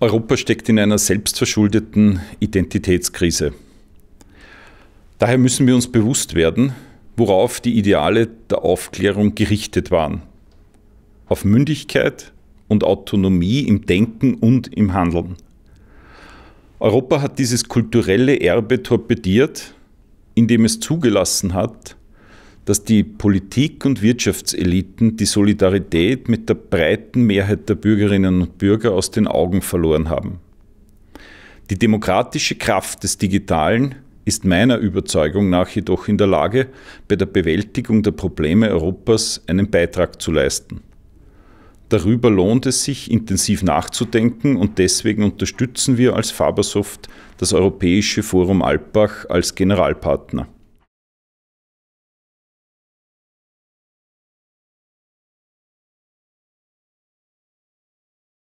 Europa steckt in einer selbstverschuldeten Identitätskrise. Daher müssen wir uns bewusst werden, worauf die Ideale der Aufklärung gerichtet waren. Auf Mündigkeit und Autonomie im Denken und im Handeln. Europa hat dieses kulturelle Erbe torpediert, indem es zugelassen hat, dass die Politik- und Wirtschaftseliten die Solidarität mit der breiten Mehrheit der Bürgerinnen und Bürger aus den Augen verloren haben. Die demokratische Kraft des Digitalen ist meiner Überzeugung nach jedoch in der Lage, bei der Bewältigung der Probleme Europas einen Beitrag zu leisten. Darüber lohnt es sich, intensiv nachzudenken und deswegen unterstützen wir als Fabersoft das Europäische Forum Alpbach als Generalpartner.